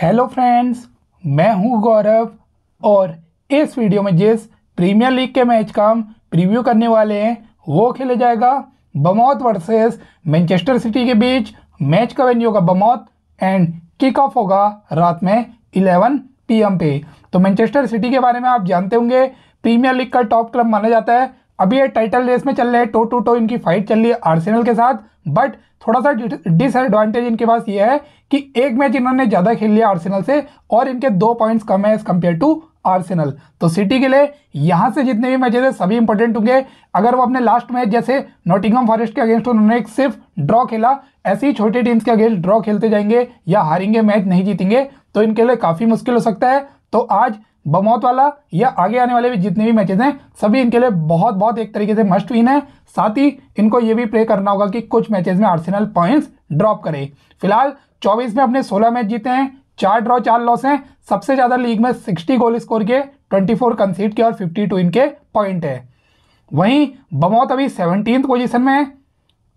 hello friends मैं हूं गौरव और इस वीडियो में जिस प्रीमियर लीग के मैच का हम प्रीव्यू करने वाले हैं वो खेला जाएगा बमौत वर्सेस मैनचेस्टर सिटी के बीच मैच का वेन्यू होगा बमौत एंड किक ऑफ होगा रात में 11 पीएम पे तो मैनचेस्टर सिटी के बारे में आप जानते होंगे प्रीमियर लीग का टॉप क्लब माना जाता है अभी ये टाइटल रेस में चल रहे हैं टो टू टो इनकी फाइट चल रही है आर्सेनल के साथ बट थोड़ा सा डिसएडवांटेज इनके पास ये है कि एक मैच इन्होंने ज़्यादा खेल लिया आर्सेनल से और इनके दो पॉइंट्स कम है एज़ कम्पेयर टू आर्सेनल तो सिटी के लिए यहाँ से जितने भी मैचेस है सभी इंपॉर्टेंट होंगे अगर वो अपने लास्ट मैच जैसे नोटिंगम फॉरेस्ट के अगेंस्ट उन्होंने एक सिर्फ ड्रॉ खेला ऐसे ही छोटे टीम्स के अगेंस्ट ड्रॉ खेलते जाएंगे या हारेंगे मैच नहीं जीतेंगे तो इनके लिए काफ़ी मुश्किल हो सकता है तो आज बमौत वाला या आगे आने वाले भी जितने भी मैचेस हैं सभी इनके लिए बहुत बहुत एक तरीके से मस्ट विन है साथ ही इनको ये भी प्रे करना होगा कि कुछ मैचेस में आर्सेनल पॉइंट्स ड्रॉप करे फिलहाल 24 में अपने 16 मैच जीते हैं चार ड्रॉ चार लॉस हैं सबसे ज़्यादा लीग में 60 गोल स्कोर किए 24 कंसीड के और 52 इनके पॉइंट है वहीं बमौत अभी सेवनटीन पोजिशन में है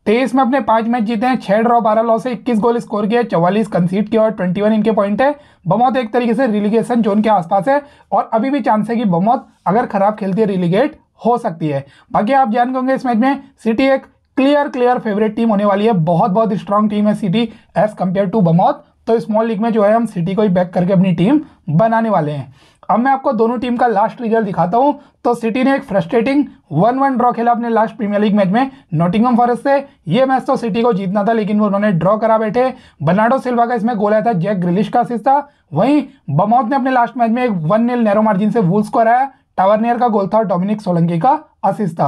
तेईस में अपने पांच मैच जीते हैं छह ड्रॉ बारह लॉ से इक्कीस गोल स्कोर किया चौवालीस कंसीड किया और ट्वेंटी वन इनके पॉइंट है बमौत एक तरीके से रिलीगेशन जोन के आसपास है और अभी भी चांस है कि बमौत अगर खराब खेलती है रिलीगेट हो सकती है बाकी आप जान होंगे इस मैच में सिटी एक क्लियर क्लियर फेवरेट टीम होने वाली है बहुत बहुत स्ट्रांग टीम है City as compare to Bournemouth तो स्मॉल लीग में जो है हम सिटी को ही बैक करके अपनी टीम बनाने वाले हैं अब मैं आपको दोनों टीम का लास्ट रिजल्ट दिखाता हूं तो सिटी ने एक फ्रस्ट्रेटिंग वन वन ड्रॉ खेला अपने लास्ट प्रीमियर लीग मैच में नोटिंगम फॉरेस्ट से ये मैच तो सिटी को जीतना था लेकिन वो उन्होंने ड्रॉ करा बैठे बर्नाडो सिल्वा का इसमें गोल आया था जैक ग्रिलिश का असिस्ट था वहीं बमौत ने अपने लास्ट मैच में एक वन नील नैरो मार्जिन से वूल्स को हराया टावरनियर का गोल था और डोमिनिक सोलंकी का असिस्ट था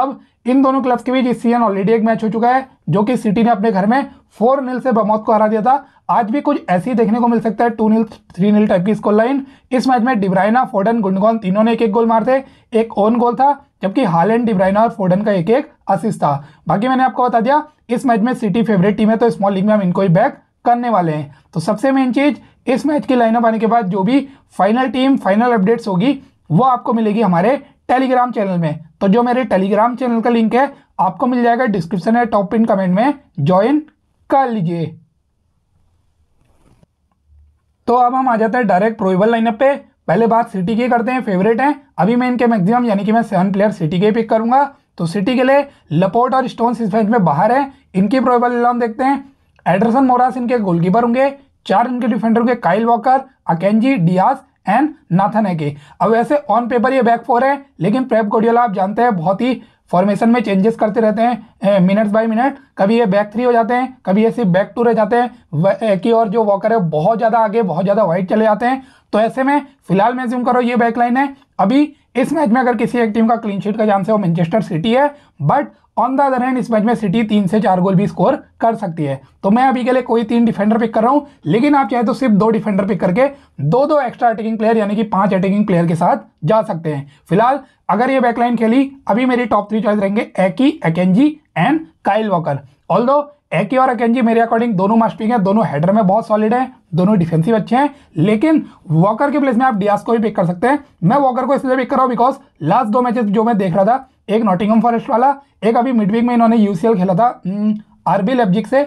अब इन दोनों क्लब्स के बीच इस सीजन ऑलरेडी एक मैच हो चुका है जो कि सिटी ने अपने घर में फोर नील से बमौत को हरा दिया था आज भी कुछ ऐसी देखने को मिल सकता है two nil three nil type की स्कोर लाइन इस मैच में डिब्राइना फोर्डन गुंडगॉन तीनों ने एक एक गोल मारे थे एक ओन गोल था जबकि हालैंड डिब्राइना और फोर्डन का एक एक असिस्ट था बाकी मैंने आपको बता दिया इस मैच में सिटी फेवरेट टीम है तो स्मॉल लीग में हम इनको ही बैक करने वाले हैं तो सबसे मेन चीज़ इस मैच की लाइनअप आने के बाद जो भी फाइनल टीम फाइनल अपडेट्स होगी वो आपको मिलेगी हमारे टेलीग्राम चैनल में तो जो मेरे टेलीग्राम चैनल का लिंक है आपको मिल जाएगा डिस्क्रिप्शन है टॉप पिन कमेंट में ज्वाइन कर लीजिए तो अब हम आ जाते हैं डायरेक्ट प्रोबल लाइनअप पे पहले बात सिटी के करते हैं फेवरेट हैं अभी मैं इनके मैक्सिमम यानी कि मैं सेवन प्लेयर सिटी के पिक करूंगा तो सिटी के लिए लपोर्ट और स्टोन इस में बाहर है इनकी प्रोबेबल लाइन देखते हैं एडरसन मोरास इनके गोलकीपर होंगे चार इनके डिफेंडर होंगे Kyle Walker Akanji Dias and Nathan Ake अब वैसे ऑन पेपर ये बैक फोर है लेकिन प्रेप गोडियोला आप जानते हैं बहुत ही फॉर्मेशन में चेंजेस करते रहते हैं मिनट्स बाय मिनट कभी ये बैक थ्री हो जाते हैं कभी ये सिर्फ बैक टू रह जाते हैं कि और जो वॉकर है बहुत ज़्यादा आगे बहुत ज़्यादा वाइट चले जाते हैं तो ऐसे में फिलहाल मैं ज्यूम करो ये बैक लाइन है अभी इस मैच में अगर किसी एक टीम का क्लीन शीट का चांस है वो मैनचेस्टर सिटी है but on the other hand इस मैच में सिटी तीन से चार गोल भी स्कोर कर सकती है तो मैं अभी के लिए कोई तीन डिफेंडर पिक कर रहा हूँ लेकिन आप चाहे तो सिर्फ दो डिफेंडर पिक करके दो दो एक्स्ट्रा अटैकिंग प्लेयर यानी कि पांच अटैकिंग प्लेयर के साथ जा सकते हैं फिलहाल अगर ये बैकलाइन खेली अभी मेरी टॉप थ्री चॉइस रहेंगे एकी Akanji and Kyle Walker although Ake और अकेजी मेरे अकॉर्डिंग दोनों मास्टिंग है दोनों हेडर में बहुत सॉलिड है दोनों डिफेंसिव अच्छे हैं लेकिन वॉकर के प्लेस में आप डियास को भी पिक कर सकते हैं मैं वॉकर को इसलिए पिक कर रहा हूँ बिकॉज लास्ट दो मैचेस जो मैं देख रहा था एक नॉटिंगम फॉरेस्ट वाला एक अभी मिडवीक में इन्होंने यूसीएल खेला था आरबी हम्म, लेबजिक से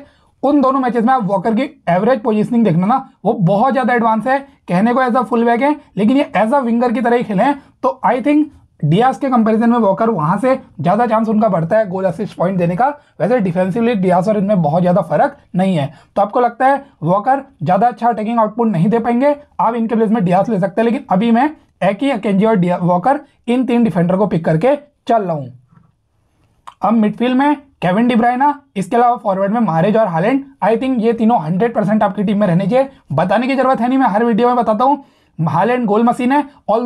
उन दोनों मैचेस में आप वॉकर की एवरेज पोजिशनिंग देखना ना वो बहुत ज़्यादा एडवांस है कहने को एज अ फुल बैक है लेकिन ये एज अ विंगर की तरह ही खेले हैं तो आई थिंक डियास के कंपैरिजन में वॉकर वहां से ज्यादा चांस उनका बढ़ता है गोल असिस्ट पॉइंट देने का वैसे डिफेंसिवली डियास और इनमें बहुत ज्यादा फर्क नहीं है तो आपको लगता है वॉकर ज्यादा अच्छा अटैकिंग आउटपुट नहीं दे पाएंगे आप इनके प्लेस में डियास ले सकते हैं लेकिन अभी मैं एक ही अकेजी और वॉकर इन तीन डिफेंडर को पिक करके चल रहा हूं अब मिडफील्ड में केविन डिब्राइना इसके अलावा फॉरवर्ड में मारेज और हालैंड आई थिंक ये तीनों हंड्रेड परसेंट आपकी टीम में रहने चाहिए बताने की जरूरत है नहीं मैं हर वीडियो में बताता हूँ हालैंड गोल मशीन है ऑल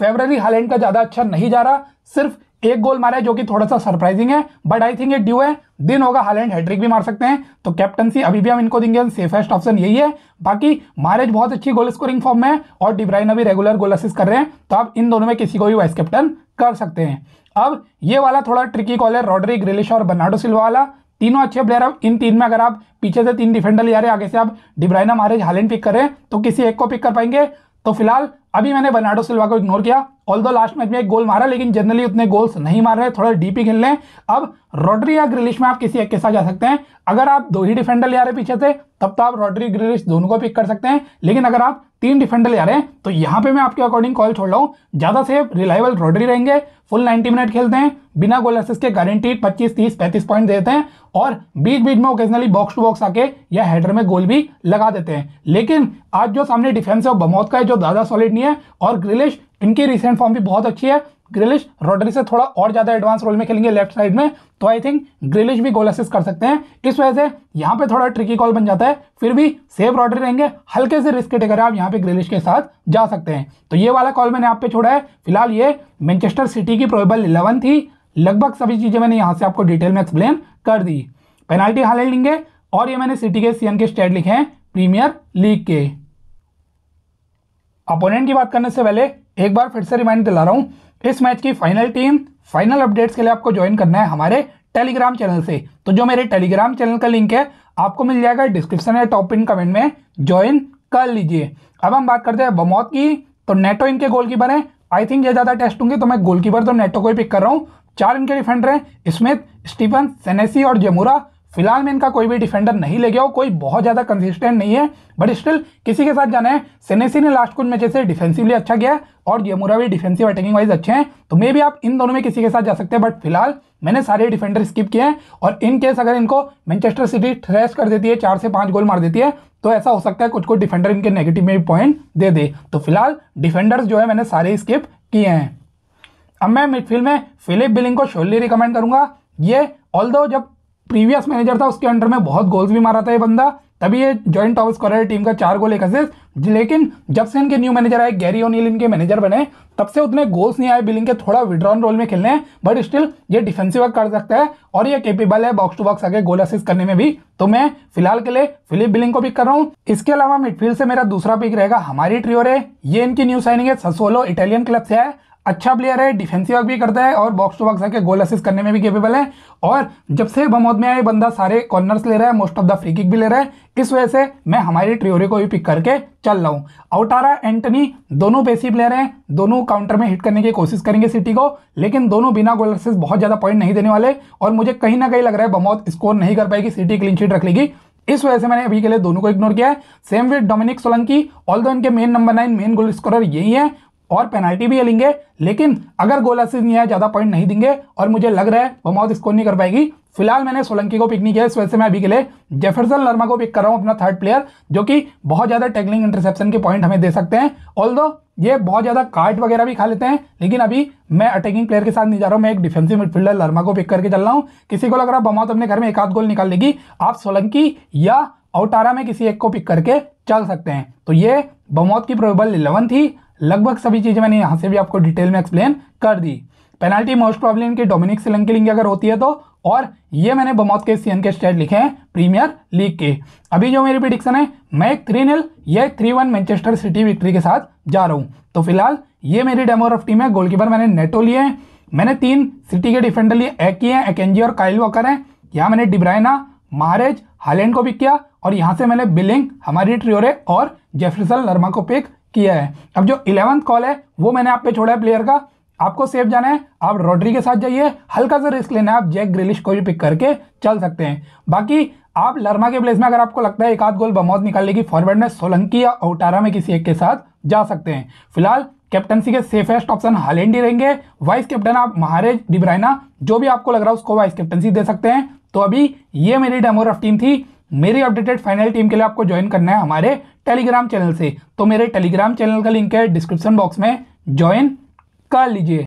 फेबररी हालैंड का ज्यादा अच्छा नहीं जा रहा सिर्फ एक गोल मारा है जो कि थोड़ा सा सरप्राइजिंग है but I think it due है दिन होगा हालैंड हैट्रिक भी मार सकते हैं तो कैप्टनसी अभी भी हम इनको देंगे सेफेस्ट ऑप्शन यही है बाकी मारेज बहुत अच्छी गोल स्कोरिंग फॉर्म में है और डिब्राइन अभी रेगुलर गोल असिस्ट कर रहे हैं तो आप इन दोनों में किसी को भी वाइस कैप्टन कर सकते हैं अब ये वाला थोड़ा ट्रिकी कॉल है रॉड्री ग्रिलिश और बर्नाडो सिल्वा वाला तीनों अच्छे प्लेयर अब इन तीन में अगर आप पीछे से तीन डिफेंडर ले आ रहे हैं आगे से आप डिब्राइना मारेज हालैंड पिक करें तो किसी एक को पिक कर पाएंगे तो फिलहाल अभी मैंने बर्नाडो सिल्वा को इग्नोर किया ऑल लास्ट मैच में एक गोल मारा लेकिन जनरली उतने गोल्स नहीं मार रहे थोड़ा डीपी खेल लें अब रॉड्री या ग्रिलिश में आप किसी एक के साथ जा सकते हैं अगर आप दो ही डिफेंडर ले आ रहे पीछे से तब तो आप रॉड्री ग्रिलिश दोनों को पिक कर सकते हैं लेकिन अगर आप तीन डिफेंडर ले आ रहे हैं तो यहाँ पे मैं आपके अकॉर्डिंग कॉल छोड़ रहा हूँ ज़्यादा सेफ रिलायबल रॉड्री रहेंगे फुल 90 मिनट खेलते हैं बिना गोल असिस्ट के गारंटीड 25 30 35 पॉइंट देते हैं और बीच बीच में ओकेजनली बॉक्स टू बॉक्स आके या हेडर में गोल भी लगा देते हैं लेकिन आज जो सामने डिफेंस है वो बमौत का है जो ज़्यादा सॉलिड नहीं है और ग्रिलिश इनकी रिसेंट फॉर्म भी बहुत अच्छी है ग्रिलिश रोडरी से थोड़ा और ज़्यादा एडवांस रोल में खेलेंगे लेफ्ट साइड में तो आई थिंक ग्रिलिश भी गोल असिस्ट कर सकते हैं इस वजह से यहाँ पे थोड़ा ट्रिकी कॉल बन जाता है फिर भी सेफ रोडरी रहेंगे हल्के से रिस्क टेकर आप यहाँ पे ग्रिलिश के साथ जा सकते हैं तो ये वाला कॉल मैंने आप पे छोड़ा है फिलहाल ये मैनचेस्टर सिटी की प्रोबेबल इलेवन थी लगभग सभी चीज़ें मैंने यहाँ से आपको डिटेल में एक्सप्लेन कर दी पेनाल्टी हाल लेंगे और ये मैंने सिटी के सी के स्टेट लिखे हैं प्रीमियर लीग के अपोनेंट की बात करने से पहले एक बार फिर से रिमाइंड दिला रहा हूँ इस मैच की फाइनल टीम फाइनल अपडेट्स के लिए आपको ज्वाइन करना है हमारे टेलीग्राम चैनल से तो जो मेरे टेलीग्राम चैनल का लिंक है आपको मिल जाएगा डिस्क्रिप्शन या टॉप इन कमेंट में ज्वाइन कर लीजिए अब हम बात करते हैं बमौत की तो नेटो इनके गोलकीपर हैं आई थिंक ये ज़्यादा टेस्ट होंगे तो मैं गोलकीपर तो नेटो को ही पिक कर रहा हूँ चार इनके डिफेंडर हैं स्मिथ स्टीफन सेनेसी और जमुरा फिलहाल में इनका कोई भी डिफेंडर नहीं ले गया और कोई बहुत ज़्यादा कंसिस्टेंट नहीं है बट स्टिल किसी के साथ जाना है सेनेसी ने लास्ट कुछ मैचेस से डिफेंसिवली अच्छा किया और यमुरा भी डिफेंसिव अटैकिंग वाइज अच्छे हैं तो मे भी आप इन दोनों में किसी के साथ जा सकते हैं बट फिलहाल मैंने सारे डिफेंडर स्किप किए हैं और इन केस अगर इनको मैनचेस्टर सिटी थ्रेस कर देती है चार से पाँच गोल मार देती है तो ऐसा हो सकता है कुछ कुछ डिफेंडर इनके नेगेटिव में पॉइंट दे दे तो फिलहाल डिफेंडर्स जो है मैंने सारे स्किप किए हैं अब मैं मिडफील्ड में फिलिप बिलिंग को शोरली रिकमेंड करूंगा ये ऑल जब प्रीवियस मैनेजर था उसके अंडर में बहुत गोल्स भी मारा था ये बंदा तभी ये जॉइंट टॉप स्कोरर टीम का चार गोल एक असिस्ट लेकिन जब से इनके न्यू मैनेजर आए गैरी ओनील इनके मैनेजर बने तब से उतने गोल्स नहीं आए बिलिंग के थोड़ा विड्रॉन रोल में खेलने बट स्टिल ये डिफेंसिव वर्क कर सकता है और ये केपेबल है बॉक्स टू बॉक्स आगे गोल असिस्ट करने में भी तो मैं फिलहाल के लिए फिलिप बिलिंग को पिक कर रहा हूँ इसके अलावा मिडफील्ड से मेरा दूसरा पिक रहेगा हमारी ट्रियोर है ये इनकी न्यू साइनिंग है ससोलो इटालियन क्लब से है अच्छा प्लेयर है डिफेंसिव वर्क भी करता है और बॉक्स टू बॉक्स आके गोल असिस्ट करने में भी केपेबल है और जब से बमोद में आए बंदा सारे कॉर्नर्स ले रहा है most of the free kick भी ले रहा है इस वजह से मैं हमारी ट्रियोरी को भी पिक करके चल रहा हूँ आउटारा एंटनी दोनों पेसी प्लेयर हैं दोनों काउंटर में हिट करने की कोशिश करेंगे सिटी को लेकिन दोनों बिना गोल असिस्ट बहुत ज़्यादा पॉइंट नहीं देने वाले और मुझे कहीं ना कहीं लग रहा है बमोद स्कोर नहीं कर पाएगी सिटी क्लीन शीट रख लेगी इस वजह से मैंने अभी के लिए दोनों को इग्नोर किया है same with Dominic Solanke although इनके main number nine main goal scorer यही है और पेनाल्टी भी लेंगे लेकिन अगर गोल असिस्ट नहीं है ज़्यादा पॉइंट नहीं देंगे और मुझे लग रहा है वो मौत स्कोर नहीं कर पाएगी फिलहाल मैंने सोलंकी को पिक नहीं किया इस वजह से मैं अभी के लिए जेफरसन लर्मा को पिक कर रहा हूँ अपना थर्ड प्लेयर जो कि बहुत ज़्यादा टैगलिंग इंटरसेप्शन के पॉइंट हमें दे सकते हैं ऑल ये बहुत ज़्यादा कार्ड वगैरह भी खा लेते हैं लेकिन अभी मैं अटैकिंग प्लेयर के साथ नहीं जा रहा हूँ मैं एक डिफेंसिव मिडफील्डर लर्मा को पिक करके चल रहा हूँ किसी को लग रहा है बमौत अपने घर में एक आध गोल निकाल लेगी आप सोलंकी या औटारा में किसी एक को पिक करके चल सकते हैं तो ये बमौत की प्रोबेबल इलेवन थी लगभग सभी चीज़ें मैंने यहाँ से भी आपको डिटेल में एक्सप्लेन कर दी पेनाल्टी मोस्ट प्रॉब्लम इनके डोमिनिक सिलंग के अगर होती है तो और ये मैंने बमौत के सीएन के स्टेट लिखे हैं प्रीमियर लीग के अभी जो मेरी प्रिडिक्शन है मैं एक थ्री नील या एक three one Manchester City victory के साथ जा रहा हूँ तो फिलहाल ये मेरी डेमो ऑफ टीम है गोलकीपर मैंने नेटो लिए हैं मैंने तीन सिटी के डिफेंडर लिए एक किए हैं एकेंजी और काइल वॉकर हैं यहाँ मैंने डिब्राइना महारेज हालैंड को पिक किया और यहाँ से मैंने बिलिंग हमारी ट्रियोरे और जेफरसन नर्मा को पिक किया है अब जो इलेवंथ कॉल है वो मैंने आप पे छोड़ा है प्लेयर का आपको सेफ जाना है आप रोड्री के साथ जाइए हल्का सा रिस्क लेना है आप जैक ग्रिलिश को भी पिक करके चल सकते हैं बाकी आप लर्मा के प्लेस में अगर आपको लगता है एक आध गोल बमौत निकालने की फॉरवर्ड में सोलंकी या ओटारा में किसी एक के साथ जा सकते हैं फिलहाल कैप्टनसी के सेफेस्ट ऑप्शन हालेंडी रहेंगे वाइस कैप्टन आप महारेज डिब्राइना जो भी आपको लग रहा है उसको वाइस कैप्टनसी दे सकते हैं तो अभी ये मेरी डेमोग्राफ टीम थी मेरी अपडेटेड फाइनल टीम के लिए आपको ज्वाइन करना है हमारे टेलीग्राम चैनल से तो मेरे टेलीग्राम चैनल का लिंक है डिस्क्रिप्शन बॉक्स में ज्वाइन कर लीजिए